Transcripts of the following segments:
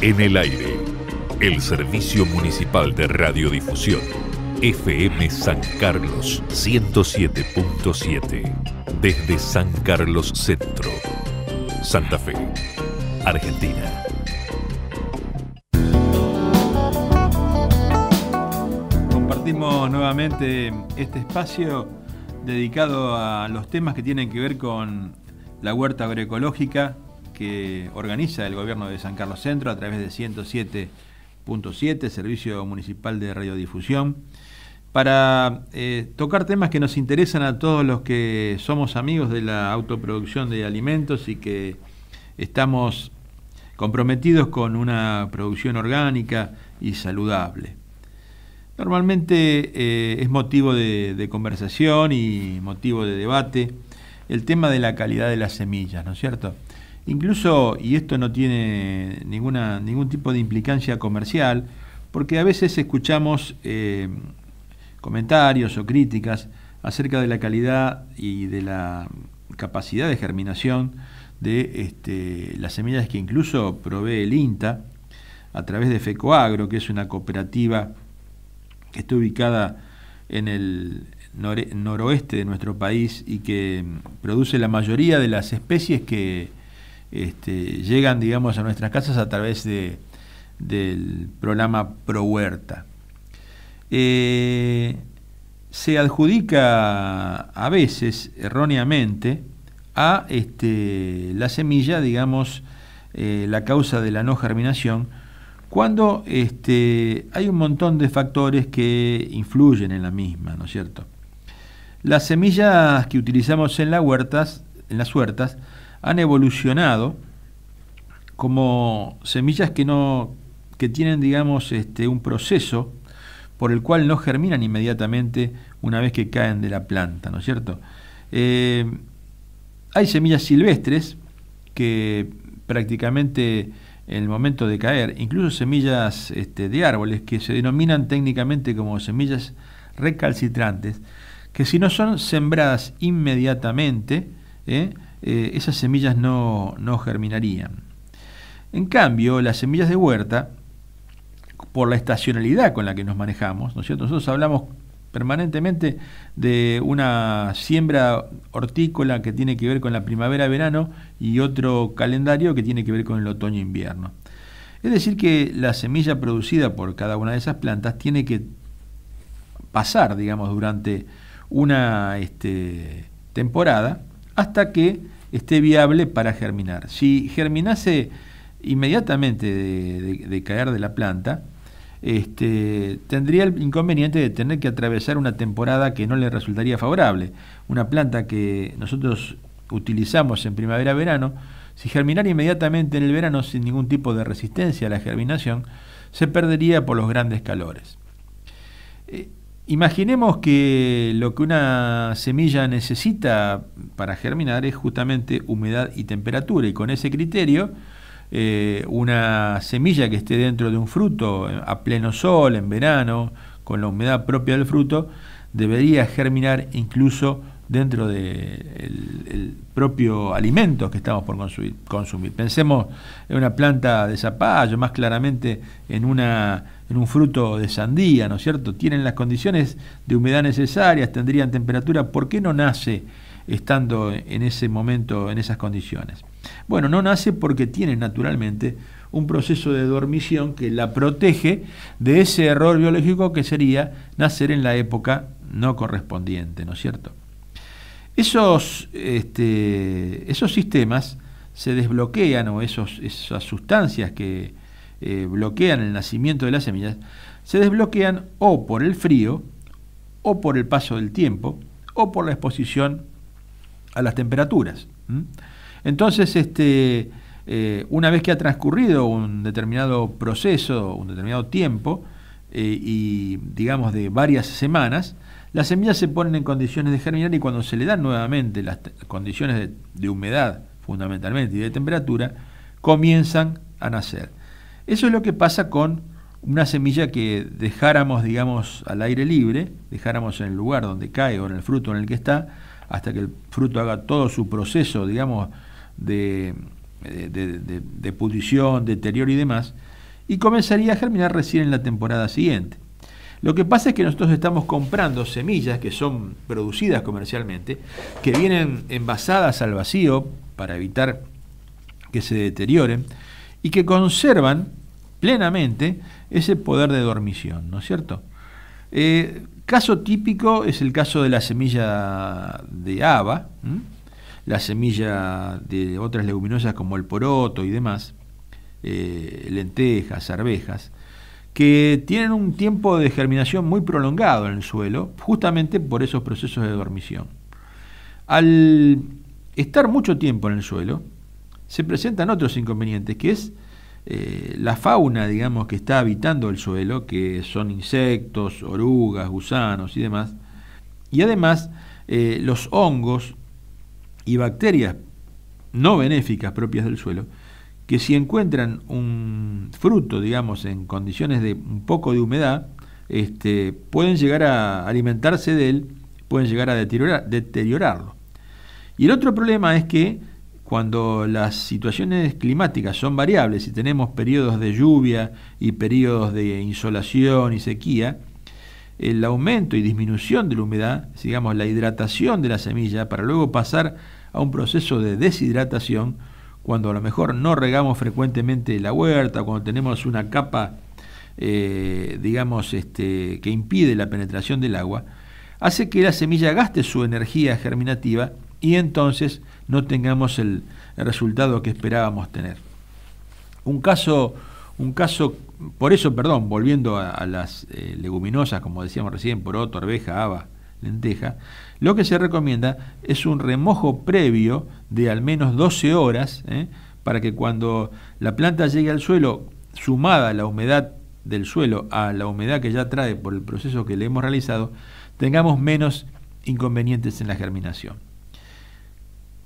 En el aire, el Servicio Municipal de Radiodifusión, FM San Carlos 107.7, desde San Carlos Centro, Santa Fe, Argentina. Compartimos nuevamente este espacio dedicado a los temas que tienen que ver con la huerta agroecológica, que organiza el gobierno de San Carlos Centro a través de 107.7, Servicio Municipal de Radiodifusión, para eh, tocar temas que nos interesan a todos los que somos amigos de la autoproducción de alimentos y que estamos comprometidos con una producción orgánica y saludable. Normalmente eh, es motivo de, conversación y motivo de debate el tema de la calidad de las semillas, ¿no es cierto? Incluso, y esto no tiene ninguna, ningún tipo de implicancia comercial, porque a veces escuchamos eh, comentarios o críticas acerca de la calidad y de la capacidad de germinación de este, las semillas que incluso provee el INTA a través de FECOAGRO, que es una cooperativa que está ubicada en el noroeste de nuestro país y que produce la mayoría de las especies que este, llegan, digamos, a nuestras casas a través del programa Pro Huerta. Eh, se adjudica a veces erróneamente a este, la semilla, digamos, eh, la causa de la no germinación, cuando este, hay un montón de factores que influyen en la misma, ¿no es cierto? Las semillas que utilizamos en, las huertas, en las huertas han evolucionado como semillas que no que tienen digamos este un proceso por el cual no germinan inmediatamente una vez que caen de la planta, ¿no es cierto? Eh, hay semillas silvestres que prácticamente en el momento de caer, incluso semillas este, de árboles que se denominan técnicamente como semillas recalcitrantes, que si no son sembradas inmediatamente, ¿eh? Eh, esas semillas no, germinarían. En cambio, las semillas de huerta, por la estacionalidad con la que nos manejamos, ¿no Nosotros hablamos permanentemente de una siembra hortícola que tiene que ver con la primavera-verano y otro calendario que tiene que ver con el otoño-invierno. Es decir, que la semilla producida por cada una de esas plantas tiene que pasar, digamos, durante una este, temporada hasta que esté viable para germinar. Si germinase inmediatamente de, caer de la planta, este, tendría el inconveniente de tener que atravesar una temporada que no le resultaría favorable. Una planta que nosotros utilizamos en primavera-verano, si germinara inmediatamente en el verano sin ningún tipo de resistencia a la germinación, se perdería por los grandes calores. Eh, Imaginemos que lo que una semilla necesita para germinar es justamente humedad y temperatura y con ese criterio eh, una semilla que esté dentro de un fruto eh, a pleno sol, en verano, con la humedad propia del fruto, debería germinar incluso dentro del de el propio alimento que estamos por consumir, Pensemos en una planta de zapallo, más claramente en, una, en un fruto de sandía, ¿no es cierto? Tienen las condiciones de humedad necesarias, tendrían temperatura, ¿por qué no nace estando en ese momento, en esas condiciones? Bueno, no nace porque tiene naturalmente un proceso de dormición que la protege de ese error biológico que sería nacer en la época no correspondiente, ¿no es cierto? Este, esos, sistemas se desbloquean o esas sustancias que eh, bloquean el nacimiento de las semillas, se desbloquean o por el frío, o por el paso del tiempo, o por la exposición a las temperaturas. Entonces, este, eh, una vez que ha transcurrido un determinado proceso, un determinado tiempo, eh, y digamos de varias semanas, las semillas se ponen en condiciones de germinar y cuando se le dan nuevamente las condiciones de, humedad fundamentalmente y de temperatura, comienzan a nacer. Eso es lo que pasa con una semilla que dejáramos, digamos, al aire libre, dejáramos en el lugar donde cae o en el fruto en el que está, hasta que el fruto haga todo su proceso, digamos, de, pudición, deterioro y demás, y comenzaría a germinar recién en la temporada siguiente. Lo que pasa es que nosotros estamos comprando semillas que son producidas comercialmente, que vienen envasadas al vacío para evitar que se deterioren y que conservan plenamente ese poder de dormición, ¿no es cierto? Eh, caso típico es el caso de la semilla de haba, la semilla de otras leguminosas como el poroto y demás, eh, lentejas, arvejas, que tienen un tiempo de germinación muy prolongado en el suelo, justamente por esos procesos de dormición. Al estar mucho tiempo en el suelo, se presentan otros inconvenientes, que es eh, la fauna, digamos, que está habitando el suelo, que son insectos, orugas, gusanos y demás, y además eh, los hongos y bacterias no benéficas propias del suelo, que si encuentran un fruto, digamos, en condiciones de un poco de humedad, este, pueden llegar a alimentarse de él, pueden llegar a deteriorarlo. Y el otro problema es que cuando las situaciones climáticas son variables y tenemos periodos de lluvia y periodos de insolación y sequía, el aumento y disminución de la humedad, digamos la hidratación de la semilla, para luego pasar a un proceso de deshidratación, cuando a lo mejor no regamos frecuentemente la huerta, cuando tenemos una capa, eh, digamos, este, que impide la penetración del agua, hace que la semilla gaste su energía germinativa y entonces no tengamos el, resultado que esperábamos tener. Un caso, un caso por eso, perdón, volviendo a, las eh, leguminosas, como decíamos recién, poroto, arveja, haba, lenteja, lo que se recomienda es un remojo previo de al menos 12 horas ¿eh? para que cuando la planta llegue al suelo, sumada la humedad del suelo a la humedad que ya trae por el proceso que le hemos realizado, tengamos menos inconvenientes en la germinación.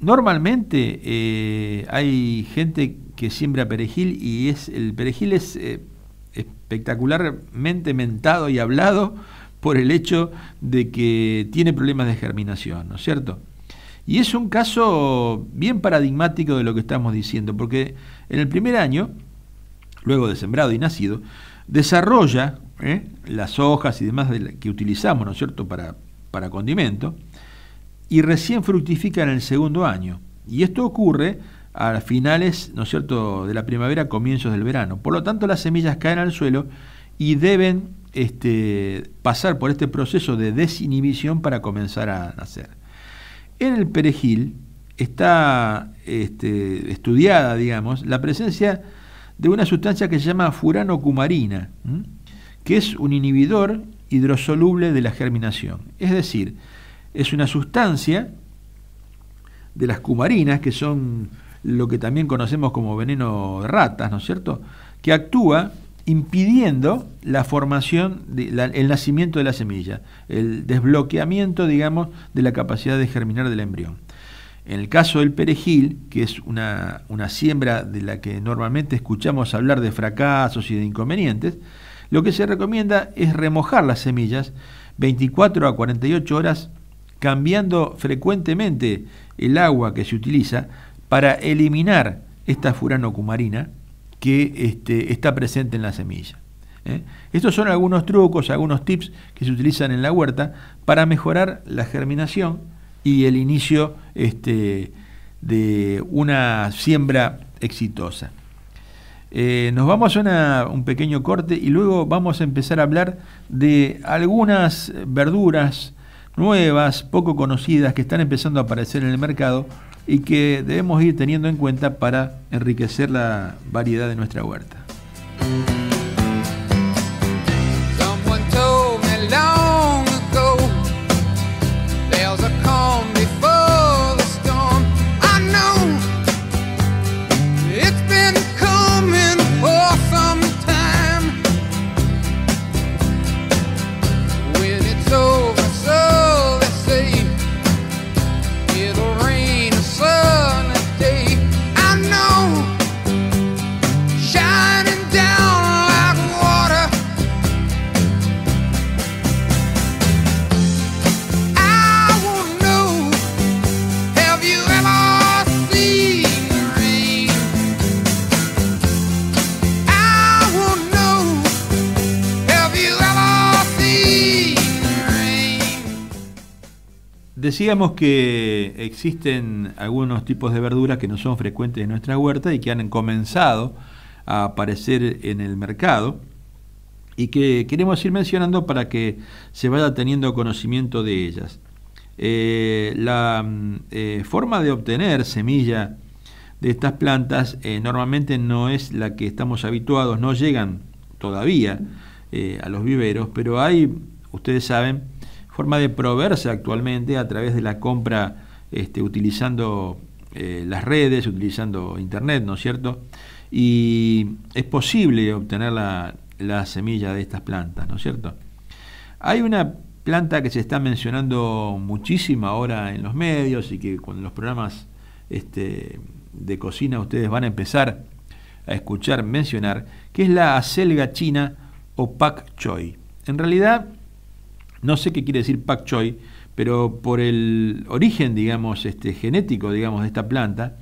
Normalmente eh, hay gente que siembra perejil y es, el perejil es eh, espectacularmente mentado y hablado por el hecho de que tiene problemas de germinación, ¿no es cierto? Y es un caso bien paradigmático de lo que estamos diciendo, porque en el primer año, luego de sembrado y nacido, desarrolla ¿eh? las hojas y demás que utilizamos, ¿no es cierto?, para, para condimento, y recién fructifica en el segundo año. Y esto ocurre a finales, ¿no es cierto?, de la primavera, comienzos del verano. Por lo tanto, las semillas caen al suelo y deben este, pasar por este proceso de desinhibición para comenzar a nacer. En el perejil está este, estudiada, digamos, la presencia de una sustancia que se llama furano que es un inhibidor hidrosoluble de la germinación. Es decir, es una sustancia de las cumarinas, que son lo que también conocemos como veneno de ratas, ¿no es cierto?, que actúa impidiendo la formación, el nacimiento de la semilla, el desbloqueamiento, digamos, de la capacidad de germinar del embrión. En el caso del perejil, que es una, una siembra de la que normalmente escuchamos hablar de fracasos y de inconvenientes, lo que se recomienda es remojar las semillas 24 a 48 horas, cambiando frecuentemente el agua que se utiliza para eliminar esta furanocumarina, que este, está presente en la semilla. ¿eh? Estos son algunos trucos, algunos tips que se utilizan en la huerta para mejorar la germinación y el inicio este, de una siembra exitosa. Eh, nos vamos a un pequeño corte y luego vamos a empezar a hablar de algunas verduras nuevas, poco conocidas, que están empezando a aparecer en el mercado y que debemos ir teniendo en cuenta para enriquecer la variedad de nuestra huerta. Digamos que existen algunos tipos de verduras que no son frecuentes en nuestra huerta y que han comenzado a aparecer en el mercado y que queremos ir mencionando para que se vaya teniendo conocimiento de ellas. Eh, la mm, eh, forma de obtener semilla de estas plantas eh, normalmente no es la que estamos habituados, no llegan todavía a los viveros, pero hay, ustedes saben, forma de proveerse actualmente a través de la compra este, utilizando eh, las redes, utilizando Internet, ¿no es cierto? Y es posible obtener la, semilla de estas plantas, ¿no es cierto? Hay una planta que se está mencionando muchísimo ahora en los medios y que con los programas este, de cocina ustedes van a empezar a escuchar mencionar, que es la acelga china o pak choi. En realidad no sé qué quiere decir pak choi, pero por el origen, digamos, este, genético, digamos, de esta planta,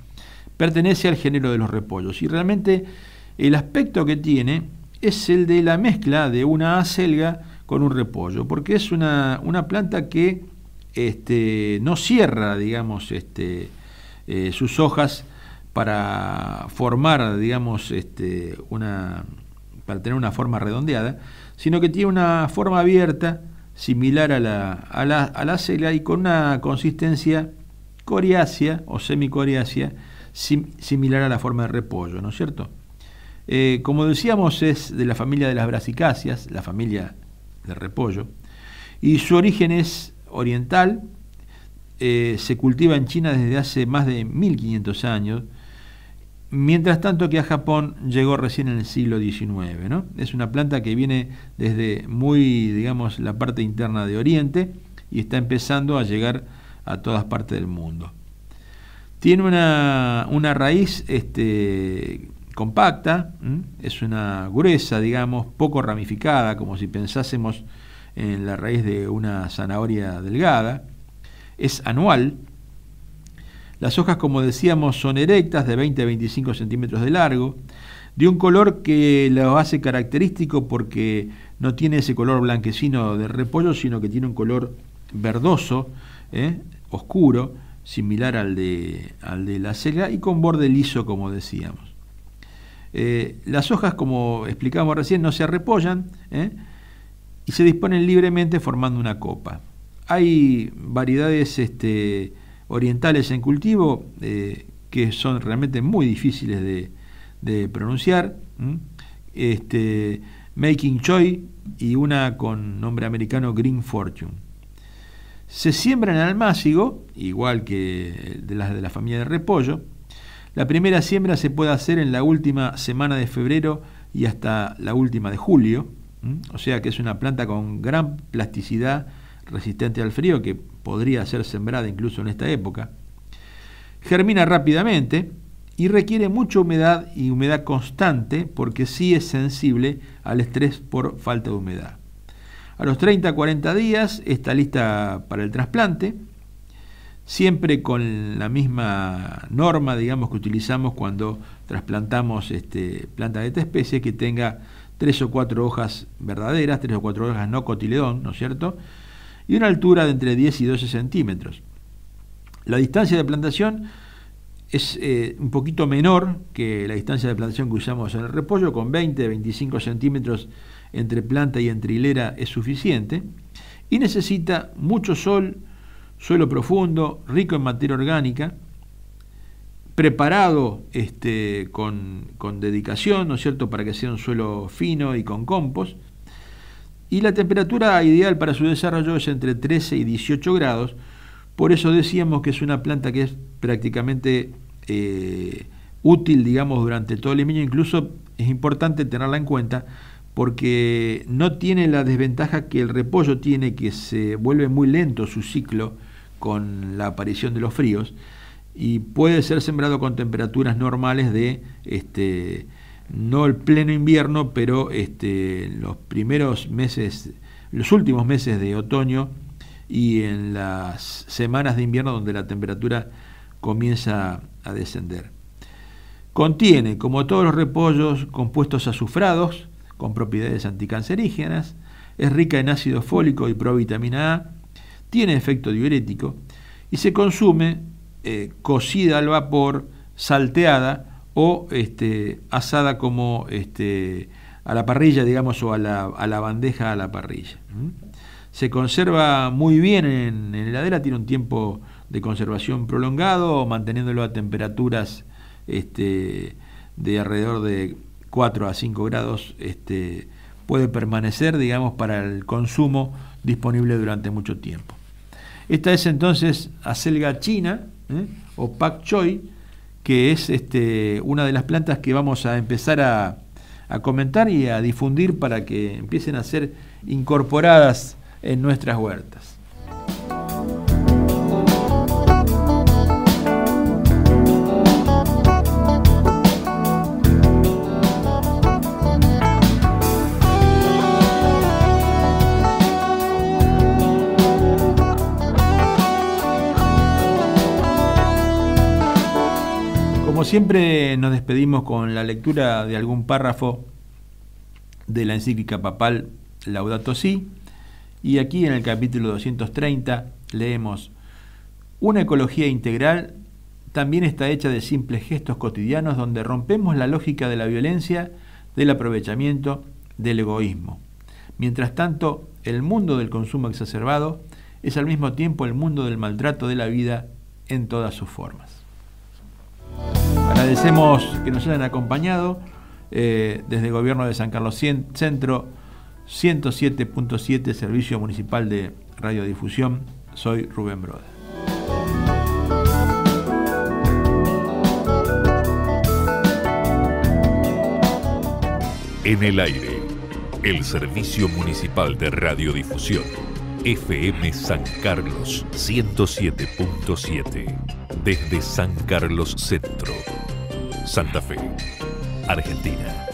pertenece al género de los repollos. Y realmente el aspecto que tiene es el de la mezcla de una acelga con un repollo, porque es una, planta que este, no cierra, digamos, este, eh, sus hojas para formar, digamos, este, una, para tener una forma redondeada, sino que tiene una forma abierta similar a la, a la, y con una consistencia coriácea o semicoriácea, similar a la forma de repollo, ¿no es cierto? Eh, como decíamos, es de la familia de las brasicáceas, la familia de repollo, y su origen es oriental, eh, se cultiva en China desde hace más de 1500 años, Mientras tanto que a Japón llegó recién en el siglo XIX. Es una planta que viene desde muy, digamos, la parte interna de Oriente y está empezando a llegar a todas partes del mundo. Tiene una, raíz este, compacta, es una gruesa, digamos, poco ramificada, como si pensásemos en la raíz de una zanahoria delgada. Es anual, las hojas, como decíamos, son erectas, de 20 a 25 centímetros de largo, de un color que lo hace característico porque no tiene ese color blanquecino de repollo, sino que tiene un color verdoso, ¿eh? oscuro, similar al de, de la cega, y con borde liso, como decíamos. Eh, las hojas, como explicamos recién, no se repollan ¿eh? y se disponen libremente formando una copa. Hay variedades este, orientales en cultivo, eh, que son realmente muy difíciles de, pronunciar. Este, Making Choi y una con nombre americano Green Fortune. Se siembra en almácigo, igual que de las de la familia de repollo. La primera siembra se puede hacer en la última semana de febrero y hasta la última de julio. O sea que es una planta con gran plasticidad resistente al frío que podría ser sembrada incluso en esta época. Germina rápidamente y requiere mucha humedad y humedad constante porque sí es sensible al estrés por falta de humedad. A los 30-40 días está lista para el trasplante, siempre con la misma norma, digamos, que utilizamos cuando trasplantamos este, planta de esta especie, que tenga tres o cuatro hojas verdaderas, tres o cuatro hojas no cotiledón, ¿no es cierto? y una altura de entre 10 y 12 centímetros. La distancia de plantación es eh, un poquito menor que la distancia de plantación que usamos en el repollo, con 20-25 centímetros entre planta y entre hilera es suficiente, y necesita mucho sol, suelo profundo, rico en materia orgánica, preparado este, con, con dedicación, ¿no es cierto?, para que sea un suelo fino y con compost, y la temperatura ideal para su desarrollo es entre 13 y 18 grados. Por eso decíamos que es una planta que es prácticamente eh, útil, digamos, durante todo el invierno. Incluso es importante tenerla en cuenta porque no tiene la desventaja que el repollo tiene, que se vuelve muy lento su ciclo con la aparición de los fríos y puede ser sembrado con temperaturas normales de este, no el pleno invierno, pero este, los primeros meses, los últimos meses de otoño y en las semanas de invierno donde la temperatura comienza a descender. Contiene, como todos los repollos, compuestos azufrados con propiedades anticancerígenas, es rica en ácido fólico y provitamina A, tiene efecto diurético y se consume eh, cocida al vapor, salteada, o este, asada como este, a la parrilla, digamos, o a la, a la bandeja a la parrilla. Se conserva muy bien en, heladera, tiene un tiempo de conservación prolongado, manteniéndolo a temperaturas este, de alrededor de 4 a 5 grados, este, puede permanecer, digamos, para el consumo disponible durante mucho tiempo. Esta es entonces acelga china o pak choi, que es este, una de las plantas que vamos a empezar a comentar y a difundir para que empiecen a ser incorporadas en nuestras huertas. Como siempre nos despedimos con la lectura de algún párrafo de la encíclica papal Laudato Si y aquí en el capítulo 230 leemos una ecología integral también está hecha de simples gestos cotidianos donde rompemos la lógica de la violencia, del aprovechamiento, del egoísmo. Mientras tanto, el mundo del consumo exacerbado es al mismo tiempo el mundo del maltrato de la vida en todas sus formas. Agradecemos que nos hayan acompañado eh, desde el gobierno de San Carlos Centro, 107.7 Servicio Municipal de Radiodifusión. Soy Rubén Broda. En el aire, el Servicio Municipal de Radiodifusión, FM San Carlos 107.7, desde San Carlos Centro. Santa Fe, Argentina.